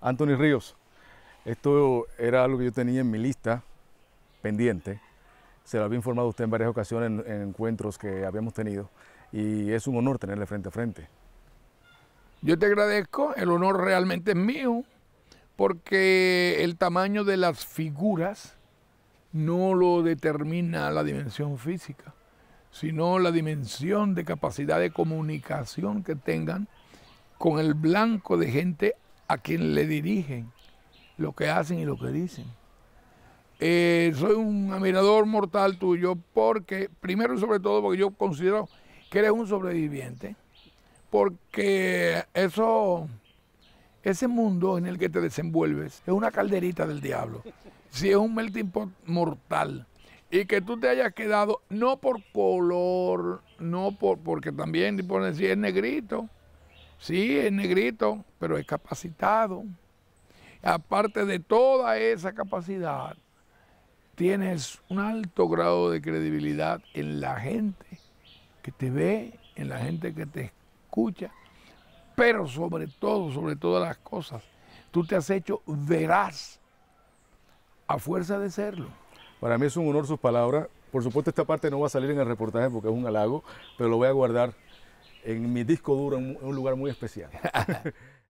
Anthony Ríos. Esto era algo que yo tenía en mi lista pendiente. Se lo había informado usted en varias ocasiones en, en encuentros que habíamos tenido y es un honor tenerle frente a frente. Yo te agradezco, el honor realmente es mío, porque el tamaño de las figuras no lo determina la dimensión física, sino la dimensión de capacidad de comunicación que tengan con el blanco de gente a quien le dirigen lo que hacen y lo que dicen. Eh, soy un admirador mortal tuyo porque, primero y sobre todo, porque yo considero que eres un sobreviviente, porque eso, ese mundo en el que te desenvuelves es una calderita del diablo, si es un melting pot mortal. Y que tú te hayas quedado no por color, no por, porque también, por decir, es negrito, Sí, es negrito, pero es capacitado. Aparte de toda esa capacidad, tienes un alto grado de credibilidad en la gente que te ve, en la gente que te escucha, pero sobre todo, sobre todas las cosas, tú te has hecho veraz a fuerza de serlo. Para mí es un honor sus palabras. Por supuesto, esta parte no va a salir en el reportaje porque es un halago, pero lo voy a guardar en mi disco duro en un lugar muy especial.